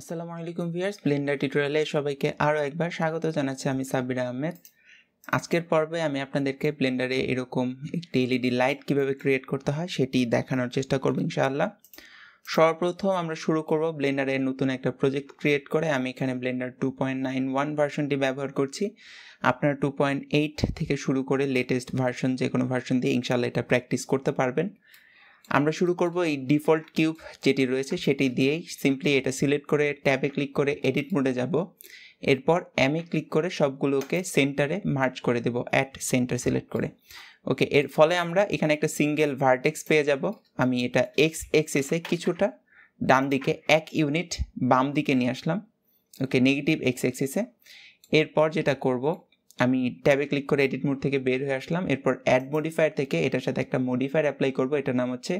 আসসালামু আলাইকুম viewers Blender টিউটোরিয়ালে সবাইকে আরও একবার স্বাগত জানাচ্ছি আমি সাব্বির আহমেদ আজকের পর্বে আমি আপনাদেরকে ব্লেন্ডারে এরকম একটি এলইডি লাইট কিভাবে ক্রিয়েট করতে হয় সেটি দেখানোর চেষ্টা করব ইনশাআল্লাহ সর্বপ্রথম আমরা শুরু করব ব্লেন্ডারে নতুন একটা প্রজেক্ট ক্রিয়েট করে আমি এখানে Blender two point nine one ভার্সনটি ব্যবহার করছি আপনারা টু পয়েন্ট এইট থেকে শুরু করে লেটেস্ট ভার্সন যে কোনো ভার্সন দিয়ে ইনশাআল্লাহ এটা প্র্যাকটিস করতে পারবেন আমরা শুরু করব এই ডিফল্ট কিউব যেটি রয়েছে সেটি দিয়েই সিম্পলি এটা সিলেক্ট করে ট্যাবে ক্লিক করে এডিট মোডে যাব এরপর এ ক্লিক করে সবগুলোকে সেন্টারে মার্চ করে দেব অ্যাট সেন্টার সিলেক্ট করে ওকে এর ফলে আমরা এখানে একটা সিঙ্গেল ভার্টেক্স পেয়ে যাব আমি এটা এক্স এক্সেসে কিছুটা ডান দিকে এক ইউনিট বাম দিকে নিয়ে আসলাম ওকে নেগেটিভ এক্স এক্সেসে এরপর যেটা করব আমি ট্যাবে ক্লিক করে এডিট মোড থেকে বের হয়ে আসলাম এরপর অ্যাড মডিফায়ার থেকে এটার সাথে একটা মডিফায়ার অ্যাপ্লাই করব এটার নাম হচ্ছে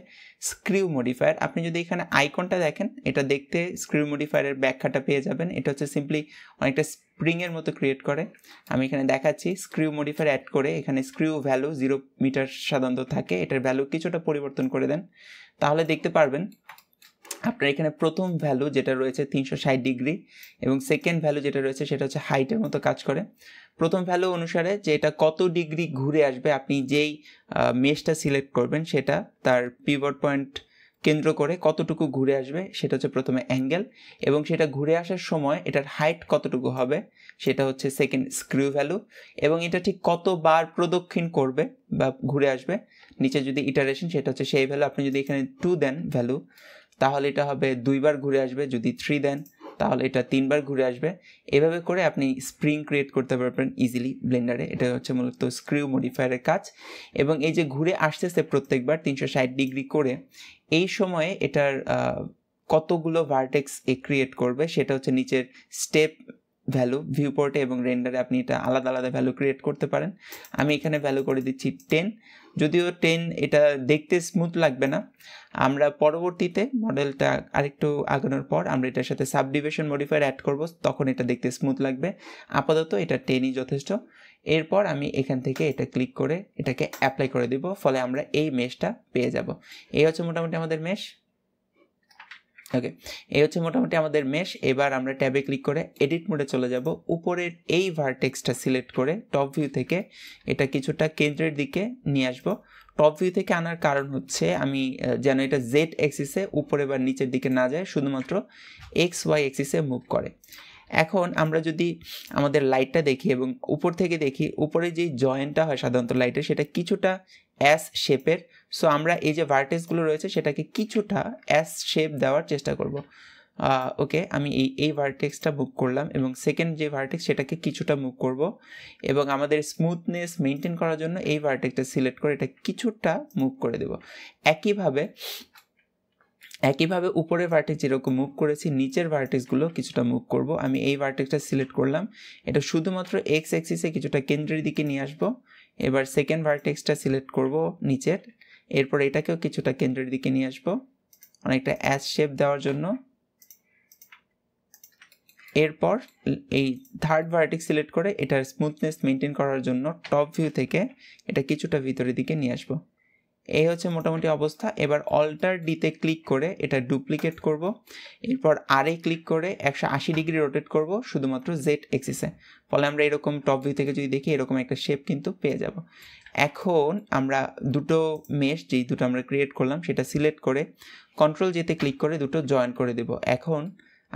স্ক্রিউ মডিফায়ার আপনি যদি এখানে আইকনটা দেখেন এটা দেখতে স্ক্রিউ মডিফায়ারের ব্যাখ্যাটা পেয়ে যাবেন এটা হচ্ছে সিম্পলি অনেকটা স্প্রিংয়ের মতো ক্রিয়েট করে আমি এখানে দেখাচ্ছি স্ক্রিউ মডিফায়ার অ্যাড করে এখানে স্ক্রিউ ভ্যালু জিরো মিটার সাধারণত থাকে এটার ভ্যালু কিছুটা পরিবর্তন করে দেন তাহলে দেখতে পারবেন আপনার এখানে প্রথম ভ্যালু যেটা রয়েছে তিনশো ষাট ডিগ্রি এবং সেকেন্ড ভ্যালু যেটা রয়েছে সেটা হচ্ছে হাইটের মতো কাজ করে প্রথম ভ্যালু অনুসারে যে এটা কত ডিগ্রি ঘুরে আসবে আপনি যেই মেশটা সিলেক্ট করবেন সেটা তার পিভট পয়েন্ট কেন্দ্র করে কতটুকু ঘুরে আসবে সেটা হচ্ছে প্রথমে অ্যাঙ্গেল এবং সেটা ঘুরে আসার সময় এটার হাইট কতটুকু হবে সেটা হচ্ছে সেকেন্ড স্ক্রু ভ্যালু এবং এটা ঠিক কতবার প্রদক্ষিণ করবে বা ঘুরে আসবে নিচে যদি ইটারেশন সেটা হচ্ছে সেই ভ্যালু আপনি যদি এখানে টু দেন ভ্যালু তাহলে এটা হবে দুইবার ঘুরে আসবে যদি থ্রি দেন তাহলে এটা তিনবার ঘুরে আসবে এভাবে করে আপনি স্প্রিং ক্রিয়েট করতে পারবেন ইজিলি ব্লেন্ডারে এটা হচ্ছে মূলত স্ক্রিউ মডিফায়ারের কাজ এবং এই যে ঘুরে আসতেছে প্রত্যেকবার তিনশো ষাট ডিগ্রি করে এই সময়ে এটার কতগুলো ভার্টেক্স এ ক্রিয়েট করবে সেটা হচ্ছে নিচের স্টেপ ভ্যালু ভিউ পোর্টে এবং রেন্ডারে আপনি এটা আলাদা আলাদা ভ্যালু ক্রিয়েট করতে পারেন আমি এখানে ভ্যালু করে দিচ্ছি টেন যদিও টেন এটা দেখতে স্মুথ লাগবে না আমরা পরবর্তীতে মডেলটা আরেকটু আগানোর পর আমরা এটার সাথে সাবডিভিশন মডিফায়ার অ্যাড করব তখন এটা দেখতে স্মুথ লাগবে আপাতত এটা টেনই যথেষ্ট এরপর আমি এখান থেকে এটা ক্লিক করে এটাকে অ্যাপ্লাই করে দিব ফলে আমরা এই মেশটা পেয়ে যাব এই হচ্ছে মোটামুটি আমাদের মেশ ওকে এই হচ্ছে মোটামুটি আমাদের মেশ এবার আমরা ট্যাবে ক্লিক করে এডিট মোডে চলে যাব উপরের এই ভার্টেক্সটা সিলেক্ট করে টপ ভিউ থেকে এটা কিছুটা কেন্দ্রের দিকে নিয়ে আসবো টপ ভিউ থেকে আনার কারণ হচ্ছে আমি যেন এটা জেড এক্সিসে উপরে বা নিচের দিকে না যায় শুধুমাত্র এক্স ওয়াই এক্সিসে মুভ করে এখন আমরা যদি আমাদের লাইটটা দেখি এবং উপর থেকে দেখি উপরে যেই জয়েন্টটা হয় সাধারণত লাইটের সেটা কিছুটা অ্যাস শেপের সো আমরা এই যে ভার্টেক্সগুলো রয়েছে সেটাকে কিছুটা অ্যাস শেপ দেওয়ার চেষ্টা করব ওকে আমি এই এই ভার্টেক্সটা বুক করলাম এবং সেকেন্ড যে ভার্টেক্স সেটাকে কিছুটা মুভ করব এবং আমাদের স্মুথনেস মেনটেন করার জন্য এই ভার্টেক্সটা সিলেক্ট করে এটা কিছুটা মুভ করে দেব একইভাবে একইভাবে উপরের ভার্টেক্স যেরকম মুভ করেছি নিচের ভার্টেক্সগুলো কিছুটা মুভ করব আমি এই ভার্টেক্সটা সিলেক্ট করলাম এটা শুধুমাত্র এক্স অ্যাক্সিসে কিছুটা কেন্দ্রের দিকে নিয়ে আসবো এবার সেকেন্ড ভার্টেক্সটা সিলেক্ট করব নিচের এরপর এটাকেও কিছুটা কেন্দ্রের দিকে নিয়ে আসবো অনেকটা অ্যাস শেপ দেওয়ার জন্য এরপর এই থার্ড ভার্টেক্স সিলেক্ট করে এটার স্মুথনেস মেনটেন করার জন্য টপ ভিউ থেকে এটা কিছুটা ভিতরের দিকে নিয়ে আসবো এই হচ্ছে মোটামুটি অবস্থা এবার অল্টার ডিতে ক্লিক করে এটা ডুপ্লিকেট করব এরপর আর এ ক্লিক করে একশো আশি ডিগ্রি রোটেট করব শুধুমাত্র জেড এক্সিসে ফলে আমরা এরকম টপ ভিউ থেকে যদি দেখি এরকম একটা শেপ কিন্তু পেয়ে যাব এখন আমরা দুটো মেশ যেই দুটো আমরা ক্রিয়েট করলাম সেটা সিলেক্ট করে কন্ট্রোল যেতে ক্লিক করে দুটো জয়েন করে দেব এখন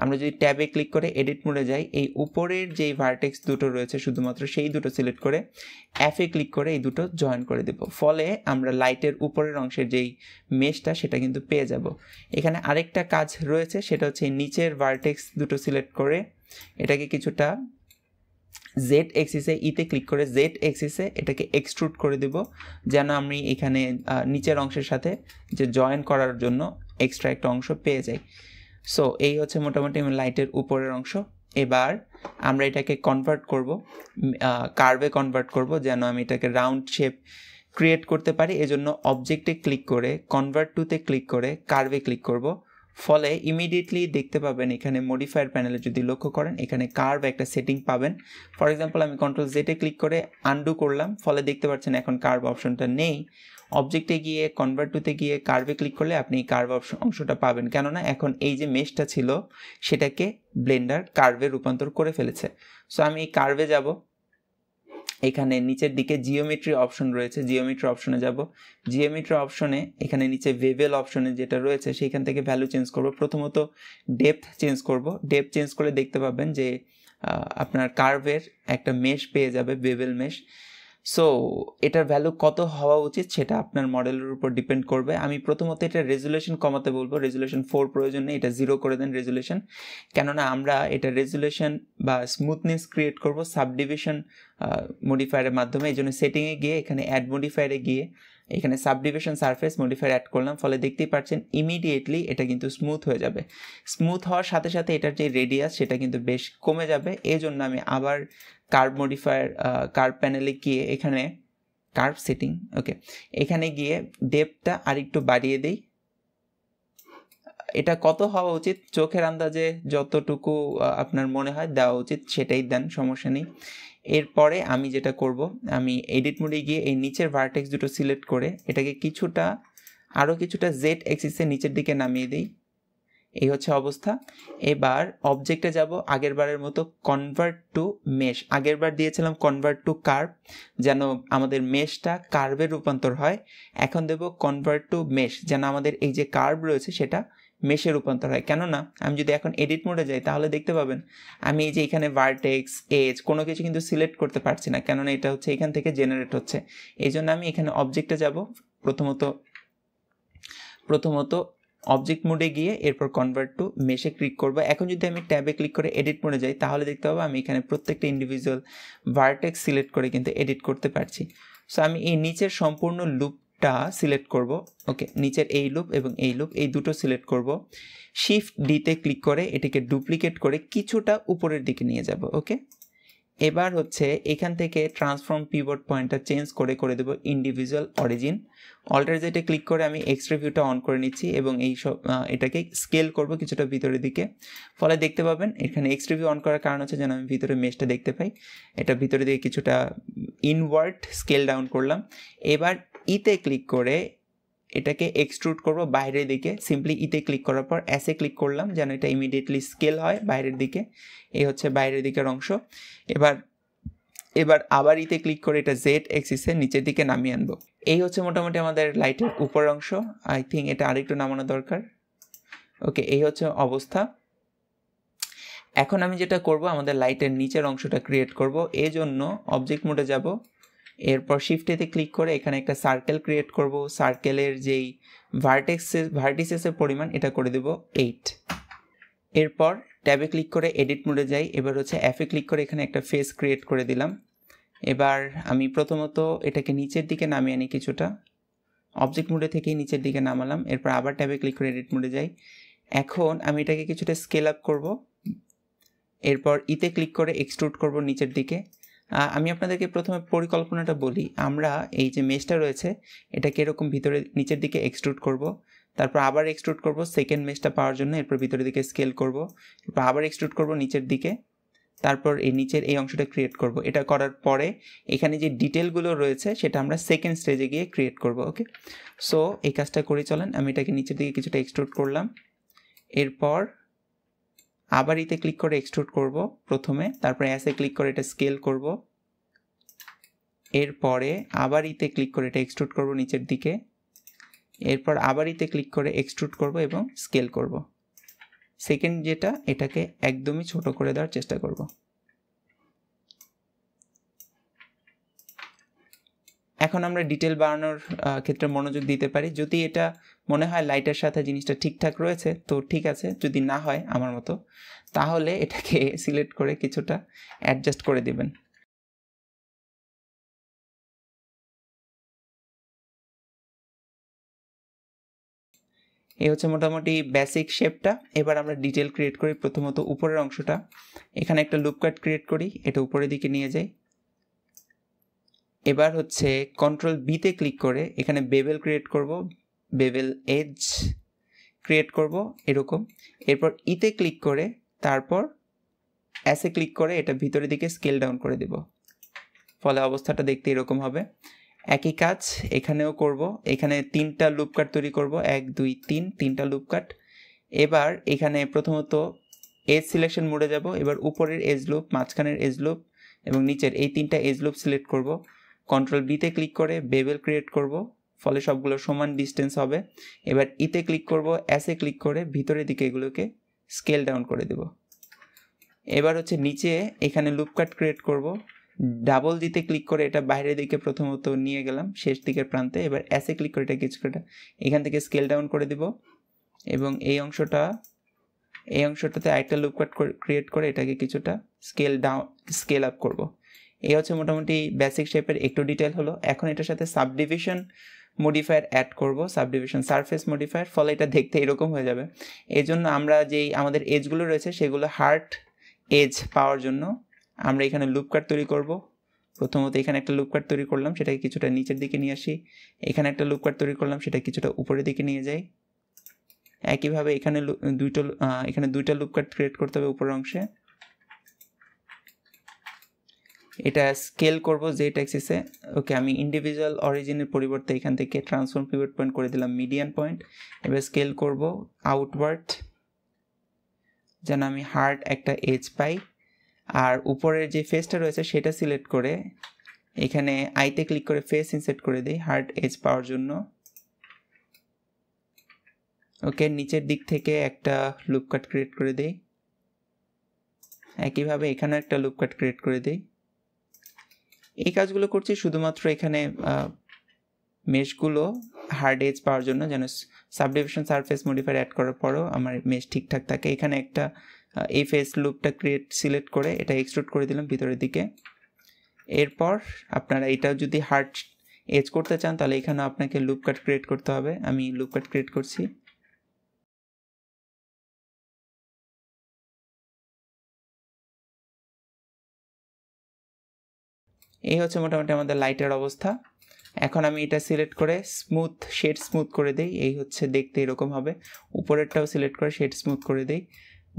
আমরা যদি ট্যাবে ক্লিক করে এডিট মোডে যাই এই উপরের যেই ভার্টেক্স দুটো রয়েছে শুধুমাত্র সেই দুটো সিলেক্ট করে অ্যাফে ক্লিক করে এই দুটো জয়েন করে দেব ফলে আমরা লাইটের উপরের অংশের যেই মেশটা সেটা কিন্তু পেয়ে যাব এখানে আরেকটা কাজ রয়েছে সেটা হচ্ছে নিচের ভার্টেক্স দুটো সিলেক্ট করে এটাকে কিছুটা জেড এক্সিসে ইতে ক্লিক করে জেড এক্সিসে এটাকে এক্সট্রুট করে দেব যেন আমি এখানে নিচের অংশের সাথে যে জয়েন করার জন্য এক্সট্রা একটা অংশ পেয়ে যাই সো এই হচ্ছে মোটামুটি লাইটের উপরের অংশ এবার আমরা এটাকে কনভার্ট করব কার্ভে কনভার্ট করব যেন আমি এটাকে রাউন্ড শেপ ক্রিয়েট করতে পারি এজন্য অবজেক্টে ক্লিক করে কনভার্ট টুতে ক্লিক করে কার্ভে ক্লিক করব ফলে ইমিডিয়েটলি দেখতে পাবেন এখানে মডিফায়ার প্যানেলে যদি লক্ষ্য করেন এখানে কার্ভ একটা সেটিং পাবেন ফর এক্সাম্পল আমি কন্ট্রোল জেটে ক্লিক করে আন্ডু করলাম ফলে দেখতে পাচ্ছেন এখন কার্ভ অপশনটা নেই অবজেক্টে গিয়ে কনভার্ট টুতে গিয়ে কার্ভে ক্লিক করলে আপনি কার্ভ অংশটা পাবেন কেননা এখন এই যে মেশটা ছিল সেটাকে ব্লেন্ডার কার্ভে রূপান্তর করে ফেলেছে সো আমি এই কার্ভে যাব এখানে নিচের দিকে জিওমেট্রি অপশন রয়েছে জিওমেট্রি অপশনে যাব জিওমেট্রি অপশনে এখানে নিচে ভেভেল অপশনে যেটা রয়েছে সেইখান থেকে ভ্যালু চেঞ্জ করব প্রথমত ডেপথ চেঞ্জ করব ডেপথ চেঞ্জ করে দেখতে পাবেন যে আপনার কার্ভের একটা মেশ পেয়ে যাবে ভেভেল মেশ সো এটার ভ্যালু কত হওয়া উচিত সেটা আপনার মডেলের উপর ডিপেন্ড করবে আমি প্রথমত এটা রেজুলেশন কমাতে বলবো রেজুলেশন ফোর প্রয়োজন নেই এটা জিরো করে দেন রেজুলেশন কেননা আমরা এটা রেজুলেশন বা স্মুথনেস ক্রিয়েট করব সাবডিভিশন মডিফায়ারের মাধ্যমে এই জন্য সেটিংয়ে গিয়ে এখানে অ্যাড মডিফায়ারে গিয়ে এখানে সাবডিভিশন সারফেস মডিফায়ার অ্যাড করলাম ফলে দেখতেই পাচ্ছেন ইমিডিয়েটলি এটা কিন্তু স্মুথ হয়ে যাবে স্মুথ হওয়ার সাথে সাথে এটার যে রেডিয়াস সেটা কিন্তু বেশ কমে যাবে এই জন্য আমি আবার কার্ভ মডিফায়ার কার্ভ প্যানেলে গিয়ে এখানে কার্ভ সেটিং ওকে এখানে গিয়ে ডেপটা আরেকটু বাড়িয়ে দিই এটা কত হওয়া উচিত চোখের আন্দাজে যতটুকু আপনার মনে হয় দেওয়া উচিত সেটাই দেন সমস্যা নেই এরপরে আমি যেটা করব আমি এডিট মোডে গিয়ে এই নিচের ভার্টেক্স দুটো সিলেক্ট করে এটাকে কিছুটা আরও কিছুটা জেড এক্সিসের নিচের দিকে নামিয়ে দিই এই হচ্ছে অবস্থা এবার অবজেক্টে যাব আগের বারের মতো কনভার্ট টু মেশ আগের বার দিয়েছিলাম কনভার্ট টু কার্ভ যেন আমাদের মেশটা কার্ভের রূপান্তর হয় এখন দেব কনভার্ট টু মেশ যেন আমাদের এই যে কার্ভ রয়েছে সেটা মেশে রূপান্তর হয় কেননা আমি যদি এখন এডিট মোডে যাই তাহলে দেখতে পাবেন আমি এই যে এখানে ভার্টেক্স এজ কোনো কিছু কিন্তু সিলেক্ট করতে পারছি না কেননা এটা হচ্ছে এখান থেকে জেনারেট হচ্ছে এই জন্য আমি এখানে অবজেক্টে যাব প্রথমত প্রথমত অবজেক্ট মোডে গিয়ে এরপর কনভার্ট টু মেশে ক্লিক করবো এখন যদি আমি ট্যাবে ক্লিক করে এডিট মোডে যাই তাহলে দেখতে পাবো আমি এখানে প্রত্যেকটা ইন্ডিভিজুয়াল ভার্টেক্স সিলেক্ট করে কিন্তু এডিট করতে পারছি সো আমি এই নিচের সম্পূর্ণ লুপ টা সিলেক্ট করব ওকে নিচের এই লুপ এবং এই লুপ এই দুটো সিলেক্ট করব শিফট ডিতে ক্লিক করে এটিকে ডুপ্লিকেট করে কিছুটা উপরের দিকে নিয়ে যাব ওকে এবার হচ্ছে এখান থেকে ট্রান্সফর্ম পিভট পয়েন্টটা চেঞ্জ করে করে দেবো ইন্ডিভিজুয়াল অরিজিন অল্টারজেটে ক্লিক করে আমি এক্সট্রা ভিউটা অন করে নিচ্ছি এবং এই সব এটাকে স্কেল করব কিছুটা ভিতরের দিকে ফলে দেখতে পাবেন এখানে এক্সট্রা ভিউ অন করার কারণ হচ্ছে যেন আমি ভিতরে মেশটা দেখতে পাই এটা ভিতরে দিকে কিছুটা ইনওয়ার্ড স্কেল ডাউন করলাম এবার ইতে ক্লিক করে এটাকে এক্সট্রুড করব বাইরের দিকে সিম্পলি ইতে ক্লিক করার পর অ্যাসে ক্লিক করলাম যেন এটা ইমিডিয়েটলি স্কেল হয় বাইরের দিকে এই হচ্ছে বাইরের দিকের অংশ এবার এবার আবার ইতে ক্লিক করে এটা জেড এক্সিসের নিচের দিকে নামিয়ে আনবো এই হচ্ছে মোটামুটি আমাদের লাইটের উপর অংশ আই থিঙ্ক এটা আরেকটু নামানো দরকার ওকে এই হচ্ছে অবস্থা এখন আমি যেটা করব আমাদের লাইটের নিচের অংশটা ক্রিয়েট করব এজন্য অবজেক্ট মোডে যাব এরপর শিফটেতে ক্লিক করে এখানে একটা সার্কেল ক্রিয়েট করব সার্কেলের যেই ভার্টেক্সের ভার্টিসেসের পরিমাণ এটা করে দেব এইট এরপর ট্যাবে ক্লিক করে এডিট মোডে যাই এবার হচ্ছে অ্যাপে ক্লিক করে এখানে একটা ফেস ক্রিয়েট করে দিলাম এবার আমি প্রথমত এটাকে নিচের দিকে নামিয়ে আনি কিছুটা অবজেক্ট মোডে থেকেই নিচের দিকে নামালাম এরপর আবার ট্যাবে ক্লিক করে এডিট মোডে যাই এখন আমি এটাকে কিছুটা স্কেল আপ করব এরপর ইতে e ক্লিক করে এক্সট্রুট করব নিচের দিকে আমি আপনাদেরকে প্রথমে পরিকল্পনাটা বলি আমরা এই যে মেশটা রয়েছে এটাকে এরকম ভিতরে নিচের দিকে এক্সট্রুট করব তারপর আবার এক্সট্রুট করব সেকেন্ড মেশটা পাওয়ার জন্য এরপর ভিতরের দিকে স্কেল করব এরপর আবার এক্সট্রুট করব নিচের দিকে তারপর এই নিচের এই অংশটা ক্রিয়েট করব এটা করার পরে এখানে যে ডিটেলগুলো রয়েছে সেটা আমরা সেকেন্ড স্টেজে গিয়ে ক্রিয়েট করব ওকে সো এই কাজটা করে চলেন আমি এটাকে নিচের দিকে কিছুটা এক্সট্রুট করলাম এরপর আবার ইতে e ক্লিক করে এক্সট্রুড করব প্রথমে তারপর অ্যাসে ক্লিক করে এটা স্কেল করব এরপরে আবার ইতে e ক্লিক করে এটা এক্সট্রুড করব নিচের দিকে এরপর আবার ইতে e ক্লিক করে এক্সট্রুড করব এবং স্কেল করব সেকেন্ড যেটা এটাকে একদমই ছোট করে দেওয়ার চেষ্টা করব এখন আমরা ডিটেল বাড়ানোর ক্ষেত্রে মনোযোগ দিতে পারি যদি এটা মনে হয় লাইটের সাথে জিনিসটা ঠিকঠাক রয়েছে তো ঠিক আছে যদি না হয় আমার মতো তাহলে এটাকে সিলেক্ট করে কিছুটা অ্যাডজাস্ট করে দেবেন এই হচ্ছে মোটামুটি বেসিক শেপটা এবার আমরা ডিটেল ক্রিয়েট করি প্রথমত উপরের অংশটা এখানে একটা লুপ কাট ক্রিয়েট করি এটা উপরের দিকে নিয়ে যাই এবার হচ্ছে কন্ট্রোল বিতে ক্লিক করে এখানে বেবেল ক্রিয়েট করব বেবেল এজ ক্রিয়েট করব এরকম এরপর ইতে e ক্লিক করে তারপর অ্যাসে ক্লিক করে এটা ভিতরের দিকে স্কেল ডাউন করে দেব ফলে অবস্থাটা দেখতে এরকম হবে একই কাজ এখানেও করব এখানে তিনটা লুপ কাট তৈরি করব এক দুই তিন তিনটা লুপ কাট এবার এখানে প্রথমত এজ সিলেকশন মোডে যাব এবার উপরের এজ লুপ মাঝখানের এজ লুপ এবং নিচের এই তিনটা এজ লুপ সিলেক্ট করব কন্ট্রোল বিতে ক্লিক করে বেবেল ক্রিয়েট করব ফলে সবগুলো সমান ডিস্টেন্স হবে এবার ইতে e ক্লিক করব অ্যাসে ক্লিক করে ভিতরের দিকে এগুলোকে স্কেল ডাউন করে দেব এবার হচ্ছে নিচে এখানে লুপকাট ক্রিয়েট করব ডাবল দিতে ক্লিক করে এটা বাইরের দিকে প্রথমত নিয়ে গেলাম শেষ দিকের প্রান্তে এবার অ্যাসে ক্লিক করে এটা কিছু করে এখান থেকে স্কেল ডাউন করে দেব এবং এই অংশটা এই অংশটাতে আরেকটা লুপকাট ক্রিয়েট করে এটাকে কিছুটা স্কেল ডাউন স্কেল আপ করবো এই হচ্ছে মোটামুটি বেসিক শেপের একটু ডিটেল হলো এখন এটার সাথে সাবডিভিশন মডিফায়ার অ্যাড করব সাবডিভিশন সারফেস মডিফায়ার ফলে এটা দেখতে এরকম হয়ে যাবে এই জন্য আমরা যেই আমাদের এজগুলো রয়েছে সেগুলো হার্ট এজ পাওয়ার জন্য আমরা এখানে লুপ তৈরি করব প্রথমত এখানে একটা লুপ তৈরি করলাম সেটাকে কিছুটা নিচের দিকে নিয়ে আসি এখানে একটা লুপ তৈরি করলাম সেটা কিছুটা উপরের দিকে নিয়ে যাই একইভাবে এখানে দুইটা এখানে দুইটা লুপ ক্রিয়েট করতে হবে উপরের অংশে এটা স্কেল করব যে ট্যাক্সিসে ওকে আমি ইন্ডিভিজুয়াল অরিজিনের পরিবর্তে এখান থেকে ট্রান্সফর্ম পিভট পয়েন্ট করে দিলাম মিডিয়ান পয়েন্ট এবার স্কেল করব আউটওয়ার্ড যেন আমি হার্ড একটা এজ পাই আর উপরের যে ফেসটা রয়েছে সেটা সিলেক্ট করে এখানে আইতে ক্লিক করে ফেস ইনসেট করে দিই হার্ড এজ পাওয়ার জন্য ওকে নিচের দিক থেকে একটা লুপকাট ক্রিয়েট করে দিই একইভাবে এখানেও একটা লুপকাট ক্রিয়েট করে দিই এই কাজগুলো করছি শুধুমাত্র এখানে মেশগুলো হার্ড এজ পাওয়ার জন্য যেন সাবডিভিশন সারফেস মডিফায়ার অ্যাড করার পরও আমার মেশ ঠিকঠাক থাকে এখানে একটা এই ফেস লুপটা ক্রিয়েট সিলেক্ট করে এটা এক্সট্রুট করে দিলাম ভিতরের দিকে এরপর আপনারা এটা যদি হার্ড এজ করতে চান তাহলে এখানে আপনাকে লুপ কাট ক্রিয়েট করতে হবে আমি লুপ কাট ক্রিয়েট করছি এই হচ্ছে মোটামুটি আমাদের লাইটের অবস্থা এখন আমি এটা সিলেক্ট করে স্মুথ শেড স্মুথ করে দিই এই হচ্ছে দেখতে এরকম হবে উপরেরটাও সিলেক্ট করে শেড স্মুথ করে দিই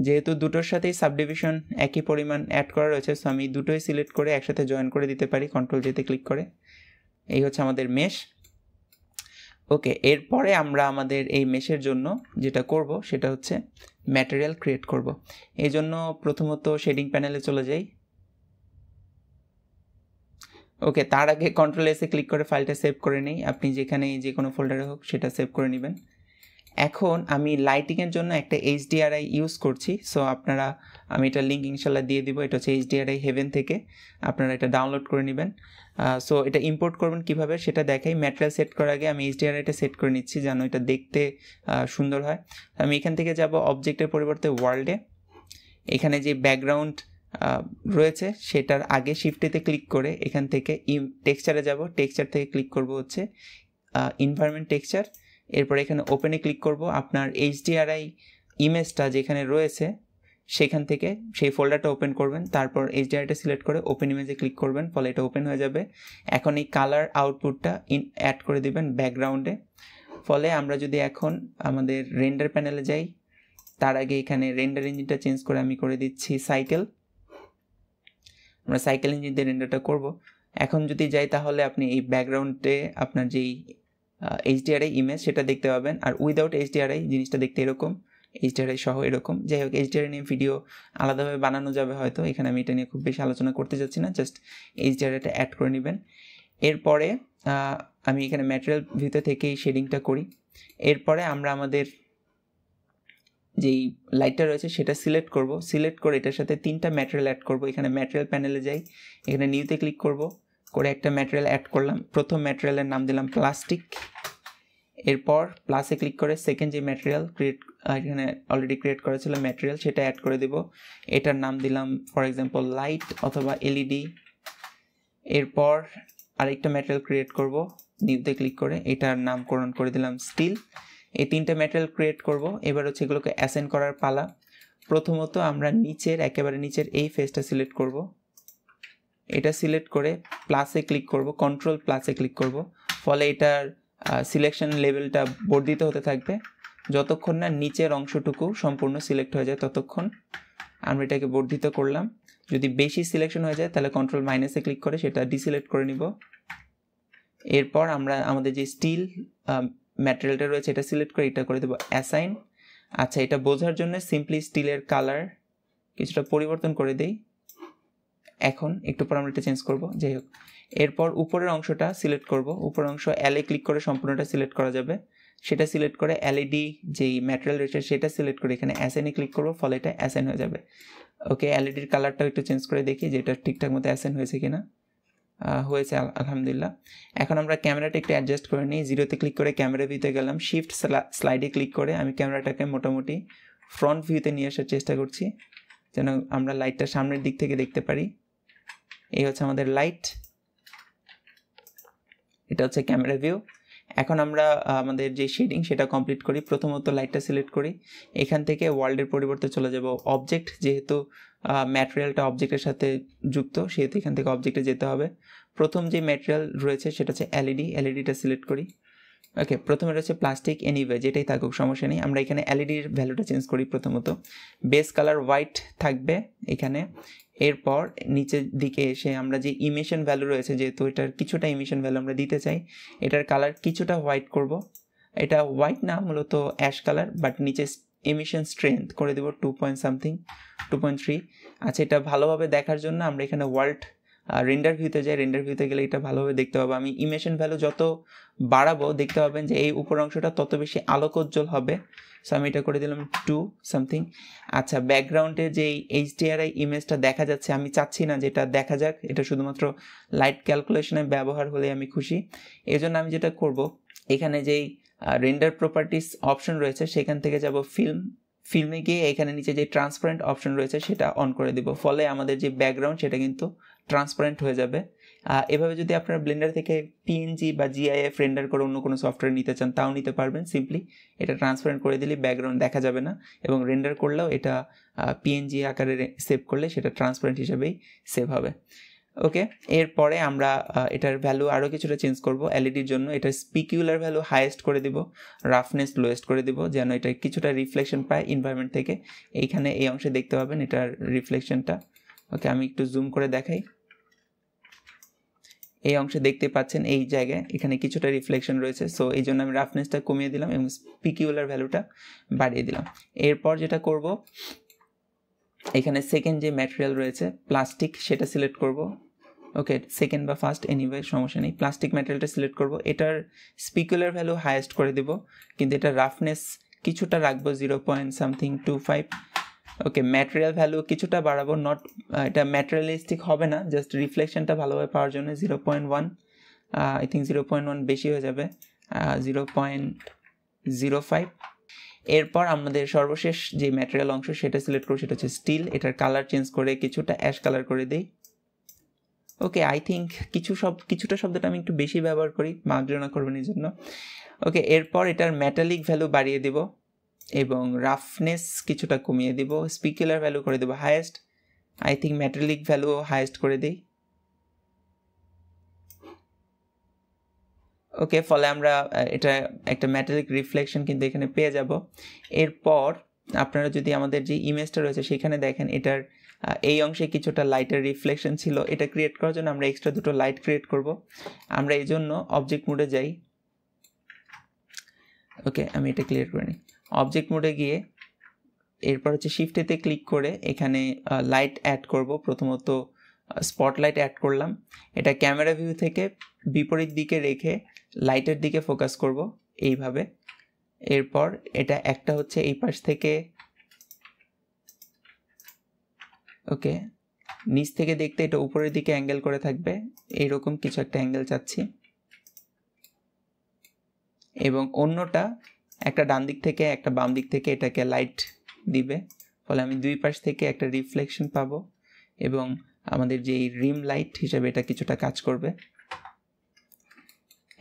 যেহেতু দুটোর সাথেই সাবডিভিশন একই পরিমাণ অ্যাড করা রয়েছে সো আমি দুটোই সিলেক্ট করে একসাথে জয়েন করে দিতে পারি কন্ট্রোল যেতে ক্লিক করে এই হচ্ছে আমাদের মেশ ওকে এরপরে আমরা আমাদের এই মেশের জন্য যেটা করব সেটা হচ্ছে ম্যাটেরিয়াল ক্রিয়েট করব এই জন্য প্রথমত শেডিং প্যানেলে চলে যাই ওকে তার আগে কন্ট্রোল এসে ক্লিক করে ফাইলটা সেভ করে নিই আপনি যেখানে যে কোনো ফোল্ডারে হোক সেটা সেভ করে নেবেন এখন আমি লাইটিংয়ের জন্য একটা এইচডিআরআই ইউজ করছি সো আপনারা আমি এটা লিঙ্ক ইনশাল্লাহ দিয়ে দিব এটা হচ্ছে এইচডিআরআই হেভেন থেকে আপনারা এটা ডাউনলোড করে নেবেন সো এটা ইম্পোর্ট করবেন কিভাবে সেটা দেখাই ম্যাটেরিয়াল সেট করার আগে আমি এইচডিআরআইটা সেট করে নিচ্ছি যেন এটা দেখতে সুন্দর হয় আমি এখান থেকে যাব অবজেক্টের পরিবর্তে ওয়ার্ল্ডে এখানে যে ব্যাকগ্রাউন্ড রয়েছে সেটার আগে শিফটেতে ক্লিক করে এখান থেকে টেক্সচারে যাব টেক্সচার থেকে ক্লিক করব হচ্ছে ইনভায়রনমেন্ট টেক্সচার এরপর এখানে ওপেনে ক্লিক করব আপনার এইচডিআরআই ইমেজটা যেখানে রয়েছে সেখান থেকে সেই ফোল্ডারটা ওপেন করবেন তারপর এইচডিআরটা সিলেক্ট করে ওপেন ইমেজে ক্লিক করবেন ফলে এটা ওপেন হয়ে যাবে এখন এই কালার আউটপুটটা ইন অ্যাড করে দিবেন ব্যাকগ্রাউন্ডে ফলে আমরা যদি এখন আমাদের রেন্ডার প্যানেলে যাই তার আগে এখানে রেন্ডার ইঞ্জিনটা চেঞ্জ করে আমি করে দিচ্ছি সাইকেল আমরা সাইকেল ইঞ্জিন দিয়ে রেন্ডারটা করব এখন যদি যাই তাহলে আপনি এই ব্যাকগ্রাউন্ডে আপনার যেই এইচডিআরআই ইমেজ সেটা দেখতে পাবেন আর উইদাউট এইচডিআরআই জিনিসটা দেখতে এরকম এইচডিআরআই সহ এরকম যাই হোক এইচডিআরআই নিয়ে ভিডিও আলাদাভাবে বানানো যাবে হয়তো এখানে আমি এটা নিয়ে খুব বেশি আলোচনা করতে যাচ্ছি না জাস্ট এইচডিআরআইটা অ্যাড করে নেবেন এরপরে আমি এখানে ম্যাটেরিয়াল ভিতর থেকেই শেডিংটা করি এরপরে আমরা আমাদের যেই লাইটটা রয়েছে সেটা সিলেক্ট করব সিলেক্ট করে এটার সাথে তিনটা ম্যাটেরিয়াল অ্যাড করব এখানে ম্যাটেরিয়াল প্যানেলে যাই এখানে নিউতে ক্লিক করব করে একটা ম্যাটেরিয়াল অ্যাড করলাম প্রথম ম্যাটেরিয়ালের নাম দিলাম প্লাস্টিক এরপর প্লাসে ক্লিক করে সেকেন্ড যে ম্যাটেরিয়াল ক্রিয়েট এখানে অলরেডি ক্রিয়েট করা ছিল ম্যাটেরিয়াল সেটা অ্যাড করে দেব এটার নাম দিলাম ফর এক্সাম্পল লাইট অথবা এলইডি এরপর আরেকটা ম্যাটেরিয়াল ক্রিয়েট করব নিউতে ক্লিক করে এটার নামকরণ করে দিলাম স্টিল এই তিনটে ম্যাটেরিয়াল ক্রিয়েট করব এবার হচ্ছে এগুলোকে অ্যাসেন্ড করার পালা প্রথমত আমরা নিচের একেবারে নিচের এই ফেসটা সিলেক্ট করব এটা সিলেক্ট করে প্লাসে ক্লিক করব কন্ট্রোল প্লাসে ক্লিক করব ফলে এটার সিলেকশন লেভেলটা বর্ধিত হতে থাকবে যতক্ষণ না নিচের অংশটুকু সম্পূর্ণ সিলেক্ট হয়ে যায় ততক্ষণ আমরা এটাকে বর্ধিত করলাম যদি বেশি সিলেকশন হয়ে যায় তাহলে কন্ট্রোল মাইনাসে ক্লিক করে সেটা ডিসিলেক্ট করে নিব এরপর আমরা আমাদের যে স্টিল ম্যাটেরিয়ালটা রয়েছে এটা সিলেক্ট করে এটা করে দেবো অ্যাসাইন আচ্ছা এটা বোঝার জন্য সিম্পলি স্টিলের কালার কিছুটা পরিবর্তন করে দেই এখন একটু পর আমরা এটা চেঞ্জ করবো যাই হোক এরপর উপরের অংশটা সিলেক্ট করব উপরের অংশ অ্যালে ক্লিক করে সম্পূর্ণটা সিলেক্ট করা যাবে সেটা সিলেক্ট করে এলইডি e যেই ম্যাটেরিয়াল রয়েছে সেটা সিলেক্ট করে এখানে অ্যাসাইনে ক্লিক করবো ফলে এটা অ্যাসাইন হয়ে যাবে ওকে এলইডির কালারটাও একটু চেঞ্জ করে দেখি যে এটা ঠিকঠাক মতো অ্যাসাইন হয়েছে কিনা হয়েছে আলহামদুলিল্লাহ এখন আমরা ক্যামেরাটা একটু অ্যাডজাস্ট করে নিই জিরোতে ক্লিক করে ক্যামেরা ভিউতে গেলাম শিফট স্লাইডে ক্লিক করে আমি ক্যামেরাটাকে মোটামুটি ফ্রন্ট ভিউতে নিয়ে আসার চেষ্টা করছি যেন আমরা লাইটটা সামনের দিক থেকে দেখতে পারি এই হচ্ছে আমাদের লাইট এটা হচ্ছে ক্যামেরা ভিউ এখন আমরা আমাদের যে শেডিং সেটা কমপ্লিট করি প্রথমত লাইটটা সিলেক্ট করি এখান থেকে ওয়ার্ল্ডের পরিবর্তে চলে যাব অবজেক্ট যেহেতু ম্যাটেরিয়ালটা অবজেক্টের সাথে যুক্ত সেহেতু এখান থেকে অবজেক্টে যেতে হবে প্রথম যে ম্যাটেরিয়াল রয়েছে সেটা হচ্ছে এলইডি এলইডিটা সিলেক্ট করি ওকে প্রথমে রয়েছে প্লাস্টিক এনিওয়ে যেটাই থাকুক সমস্যা নেই আমরা এখানে এলইডির ভ্যালুটা চেঞ্জ করি প্রথমত বেস কালার হোয়াইট থাকবে এখানে এরপর নিচের দিকে এসে আমরা যে ইমেশন ভ্যালু রয়েছে যেহেতু এটার কিছুটা ইমেশন ভ্যালু আমরা দিতে চাই এটার কালার কিছুটা হোয়াইট করব এটা হোয়াইট না মূলত অ্যাশ কালার বাট নিচে এমিশন স্ট্রেংথ করে দেবো two point something two point three আচ্ছা এটা ভালোভাবে দেখার জন্য আমরা এখানে ওয়ার্ল্ড রেন্ডার ভিউতে যাই রেন্ডার ভিউতে গেলে এটা ভালোভাবে দেখতে পাবো আমি ইমেশন ভ্যালু যত বাড়াবো দেখতে পাবেন যে এই উপর অংশটা তত বেশি আলোকোজ্জ্বল হবে সো আমি এটা করে দিলাম টু সামথিং আচ্ছা ব্যাকগ্রাউন্ডে যে ডিআরআই ইমেজটা দেখা যাচ্ছে আমি চাচ্ছি না যেটা দেখা যাক এটা শুধুমাত্র লাইট ক্যালকুলেশনে ব্যবহার হলে আমি খুশি এজন্য আমি যেটা করব এখানে যেই রেন্ডার প্রপার্টিস অপশন রয়েছে সেখান থেকে যাব ফিল্ম ফিল্মে গিয়ে এখানে নিচে যে ট্রান্সপারেন্ট অপশন রয়েছে সেটা অন করে দেব ফলে আমাদের যে ব্যাকগ্রাউন্ড সেটা কিন্তু ট্রান্সপারেন্ট হয়ে যাবে এভাবে যদি আপনারা ব্লেন্ডার থেকে পিএনজি বা জিআইএফ রেন্ডার করে অন্য কোনো সফটওয়্যার নিতে চান তাও নিতে পারবেন সিম্পলি এটা ট্রান্সপারেন্ট করে দিলে ব্যাকগ্রাউন্ড দেখা যাবে না এবং রেন্ডার করলেও এটা পিএনজি আকারে সেভ করলে সেটা ট্রান্সপারেন্ট হিসেবেই সেভ হবে ওকে এরপরে আমরা এটার ভ্যালু আরও কিছুটা চেঞ্জ করব এলইডির জন্য এটার স্পিকিউলার ভ্যালু হাইয়েস্ট করে দিব রাফনেস লোয়েস্ট করে দিব যেন এটা কিছুটা রিফ্লেকশন পায় ইনভায়রনমেন্ট থেকে এইখানে এই অংশে দেখতে পাবেন এটার রিফ্লেকশনটা ওকে আমি একটু জুম করে দেখাই এই অংশে দেখতে পাচ্ছেন এই জায়গায় এখানে কিছুটা রিফ্লেকশন রয়েছে সো এই জন্য আমি রাফনেসটা কমিয়ে দিলাম এবং স্পিকিউলার ভ্যালুটা বাড়িয়ে দিলাম এরপর যেটা করব এখানে সেকেন্ড যে ম্যাটেরিয়াল রয়েছে প্লাস্টিক সেটা সিলেক্ট করব ওকে সেকেন্ড বা ফার্স্ট এনিওয়ে সমস্যা নেই প্লাস্টিক ম্যাটেরিয়ালটা সিলেক্ট করব এটার স্পিকুলার ভ্যালু হায়েস্ট করে দেবো কিন্তু এটা রাফনেস কিছুটা রাখবো zero point something two five okay material value কিছুটা বাড়াবো নট এটা ম্যাটেরিয়ালিস্টিক হবে না জাস্ট রিফ্লেকশনটা ভালোভাবে পাওয়ার জন্য zero point one I think zero point one বেশি হয়ে যাবে জিরো পয়েন্ট জিরো ফাইভ এরপর আমাদের সর্বশেষ যে ম্যাটেরিয়াল অংশ সেটা সিলেক্ট করবো সেটা হচ্ছে স্টিল এটার কালার চেঞ্জ করে কিছুটা অ্যাশ কালার করে দিই ওকে আই থিঙ্ক কিছু সব কিছুটা শব্দটা আমি একটু বেশি ব্যবহার করি মাগ্রণা করবেন জন্য ওকে এরপর এটার ম্যাটালিক ভ্যালু বাড়িয়ে দেব এবং রাফনেস কিছুটা কমিয়ে দেব স্পিকুলার ভ্যালু করে দেবো highest I think metallic value highest করে দিই ওকে ফলে আমরা এটা একটা ম্যাটালিক রিফ্লেকশন কিন্তু এখানে পেয়ে যাব এরপর আপনারা যদি আমাদের যে ইমেজটা রয়েছে সেখানে দেখেন এটার এই অংশে কিছুটা লাইটের রিফ্লেকশন ছিল এটা ক্রিয়েট করার জন্য আমরা এক্সট্রা দুটো লাইট ক্রিয়েট করব আমরা এই জন্য অবজেক্ট মোডে যাই ওকে আমি এটা ক্লিয়ার করে নিই অবজেক্ট মোডে গিয়ে এরপর হচ্ছে শিফটেতে ক্লিক করে এখানে লাইট অ্যাড করব প্রথমত স্পটলাইট অ্যাড করলাম এটা ক্যামেরা ভিউ থেকে বিপরীত দিকে রেখে লাইটের দিকে ফোকাস করব এইভাবে এরপর এটা একটা হচ্ছে এই পাশ থেকে ওকে নিচ থেকে দেখতে এটা উপরের দিকে অ্যাঙ্গেল করে থাকবে এইরকম কিছু একটা অ্যাঙ্গেল চাচ্ছি এবং অন্যটা একটা ডান দিক থেকে একটা বাম দিক থেকে এটাকে লাইট দিবে ফলে আমি দুই পাশ থেকে একটা রিফ্লেকশন পাবো এবং আমাদের যে রিম লাইট হিসাবে এটা কিছুটা কাজ করবে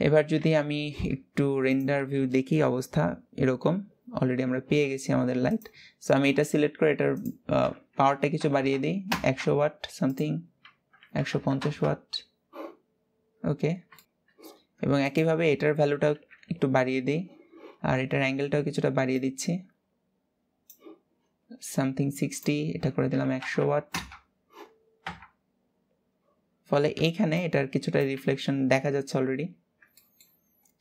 এবার যদি আমি একটু রেন্ডার ভিউ দেখি অবস্থা এরকম অলরেডি আমরা পেয়ে গেছি আমাদের লাইট সো আমি এটা সিলেক্ট করে এটার পাওয়ারটা কিছু বাড়িয়ে দিই একশো ওয়াট সামথিং একশো পঞ্চাশ ওয়াট ওকে এবং একইভাবে এটার ভ্যালুটাও একটু বাড়িয়ে দিই আর এটার অ্যাঙ্গেলটাও কিছুটা বাড়িয়ে দিচ্ছি সামথিং সিক্সটি এটা করে দিলাম একশো ওয়াট ফলে এইখানে এটার কিছুটা রিফ্লেকশন দেখা যাচ্ছে অলরেডি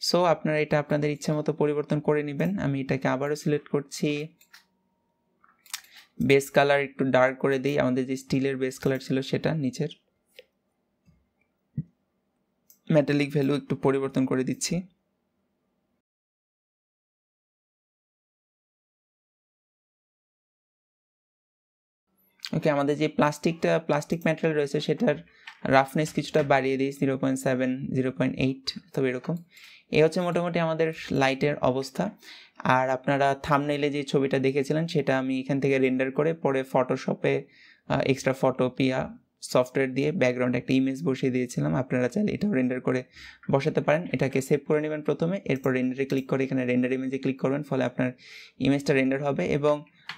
সো আপনারা এটা আপনাদের ইচ্ছা মতো পরিবর্তন করে নেবেন আমি এটাকে আবারও সিলেক্ট করছি বেস কালার একটু ডার্ক করে দিই আমাদের যে স্টিলের বেস কালার ছিল সেটা নিচের মেটালিক ভ্যালু একটু পরিবর্তন করে দিচ্ছি ওকে আমাদের যে প্লাস্টিকটা প্লাস্টিক ম্যাটেরিয়াল রয়েছে সেটার রাফনেস কিছুটা বাড়িয়ে দিই zero point seven zero point eight অথবা এরকম এ হচ্ছে মোটামুটি আমাদের লাইটের অবস্থা আর আপনারা থামনেলে যে ছবিটা দেখেছিলেন সেটা আমি এখান থেকে রেন্ডার করে পরে ফটোশপে এক্সট্রা ফটো পিয়া সফটওয়্যার দিয়ে ব্যাকগ্রাউন্ড একটা ইমেজ বসিয়ে দিয়েছিলাম আপনারা চাইলে এটাও রেন্ডার করে বসাতে পারেন এটাকে সেভ করে নেবেন প্রথমে এরপর রেন্ডারে ক্লিক করে এখানে রেন্ডার ইমেজে ক্লিক করবেন ফলে আপনার ইমেজটা রেন্ডার হবে এবং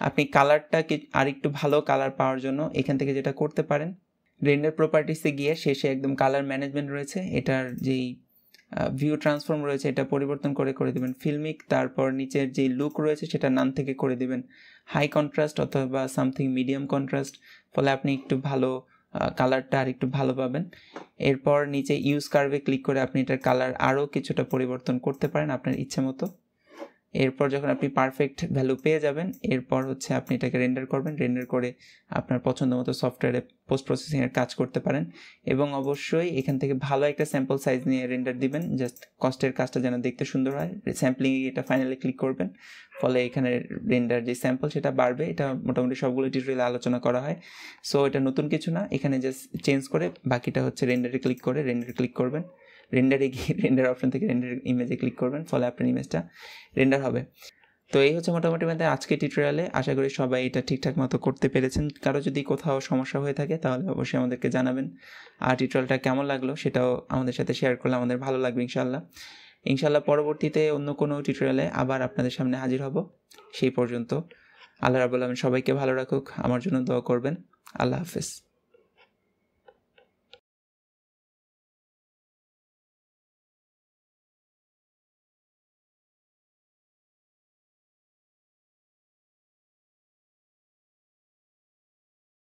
আপনি কালারটাকে আর একটু ভালো কালার পাওয়ার জন্য এখান থেকে যেটা করতে পারেন রেন্ডার প্রপার্টিসে গিয়ে শেষে একদম কালার ম্যানেজমেন্ট রয়েছে এটার যেই ভিউ ট্রান্সফর্ম রয়েছে এটা পরিবর্তন করে করে দেবেন ফিল্মিক তারপর নিচের যে লুক রয়েছে সেটা নাম থেকে করে দেবেন হাই কন্ট্রাস্ট অথবা সামথিং মিডিয়াম কন্ট্রাস্ট ফলে আপনি একটু ভালো কালারটা আর একটু ভালো পাবেন এরপর নিচে ইউজ কার্ভে ক্লিক করে আপনি এটার কালার আরও কিছুটা পরিবর্তন করতে পারেন আপনার ইচ্ছে মতো এরপর যখন আপনি পারফেক্ট ভ্যালু পেয়ে যাবেন এরপর হচ্ছে আপনি এটাকে রেন্ডার করবেন রেন্ডার করে আপনার পছন্দ মতো সফটওয়্যারে পোস্ট প্রসেসিংয়ের কাজ করতে পারেন এবং অবশ্যই এখান থেকে ভালো একটা স্যাম্পল সাইজ নিয়ে রেন্ডার দিবেন জাস্ট কস্টের কাজটা যেন দেখতে সুন্দর হয় স্যাম্পলিংয়ে এটা ফাইনালি ক্লিক করবেন ফলে এখানে রেন্ডার যে স্যাম্পল সেটা বাড়বে এটা মোটামুটি সবগুলো ডিটেলে আলোচনা করা হয় সো এটা নতুন কিছু না এখানে জাস্ট চেঞ্জ করে বাকিটা হচ্ছে রেন্ডারে ক্লিক করে রেন্ডারে ক্লিক করবেন রেন্ডারে গিয়ে রেন্ডার অপশন থেকে রেন্ডার ইমেজে ক্লিক করবেন ফলে আপনার ইমেজটা রেন্ডার হবে তো এই হচ্ছে মোটামুটি মধ্যে আজকে টিউটোরিয়ালে আশা করি সবাই এটা ঠিকঠাক মতো করতে পেরেছেন কারো যদি কোথাও সমস্যা হয়ে থাকে তাহলে অবশ্যই আমাদেরকে জানাবেন আর টিউটোরিয়ালটা কেমন লাগলো সেটাও আমাদের সাথে শেয়ার করলে আমাদের ভালো লাগবে ইনশাল্লাহ ইনশাল্লাহ পরবর্তীতে অন্য কোনো টিউটোরিয়ালে আবার আপনাদের সামনে হাজির হব সেই পর্যন্ত আল্লাহ রাবুল্লাহ সবাইকে ভালো রাখুক আমার জন্য দোয়া করবেন আল্লাহ হাফেজ